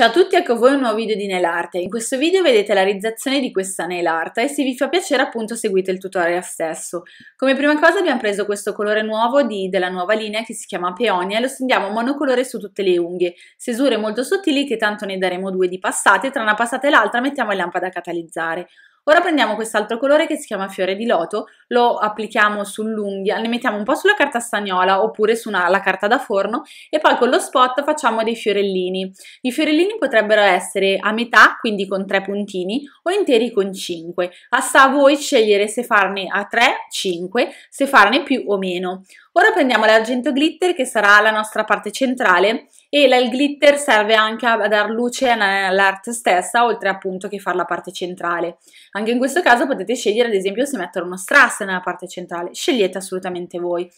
Ciao a tutti, ecco voi un nuovo video di nail art. In questo video vedete la realizzazione di questa nail art e se vi fa piacere appunto seguite il tutorial stesso. Come prima cosa abbiamo preso questo colore nuovo di, della nuova linea che si chiama Peonia e lo stendiamo monocolore su tutte le unghie, Sesure molto sottili che tanto ne daremo due di passate, tra una passata e l'altra mettiamo la lampada a catalizzare. Ora prendiamo quest'altro colore che si chiama fiore di loto, lo applichiamo sull'unghia, ne mettiamo un po' sulla carta stagnola oppure sulla carta da forno e poi con lo spot facciamo dei fiorellini. I fiorellini potrebbero essere a metà, quindi con tre puntini, o interi con 5. Assa a voi scegliere se farne a 3, 5, se farne più o meno. Ora prendiamo l'argento glitter che sarà la nostra parte centrale e il glitter serve anche a dar luce all'art stessa oltre appunto che fare la parte centrale. Anche in questo caso potete scegliere ad esempio se mettere uno strass nella parte centrale, scegliete assolutamente voi.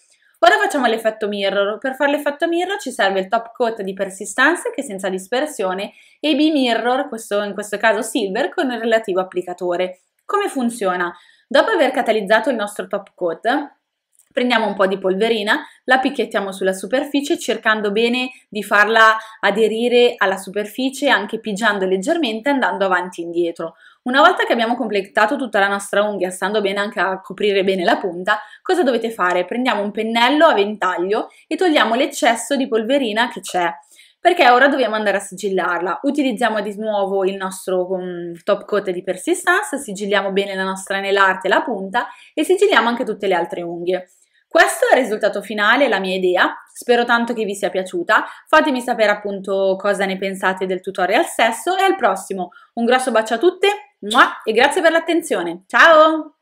Ora facciamo l'effetto mirror. Per fare l'effetto mirror ci serve il top coat di persistenza che è senza dispersione e B-mirror, in questo caso silver, con il relativo applicatore. Come funziona? Dopo aver catalizzato il nostro top coat, Prendiamo un po' di polverina, la picchiettiamo sulla superficie cercando bene di farla aderire alla superficie anche pigiando leggermente andando avanti e indietro. Una volta che abbiamo completato tutta la nostra unghia, stando bene anche a coprire bene la punta, cosa dovete fare? Prendiamo un pennello a ventaglio e togliamo l'eccesso di polverina che c'è perché ora dobbiamo andare a sigillarla. Utilizziamo di nuovo il nostro mm, top coat di persistence, sigilliamo bene la nostra anelarte e la punta e sigilliamo anche tutte le altre unghie. Questo è il risultato finale, la mia idea, spero tanto che vi sia piaciuta, fatemi sapere appunto cosa ne pensate del tutorial stesso e al prossimo. Un grosso bacio a tutte e grazie per l'attenzione, ciao!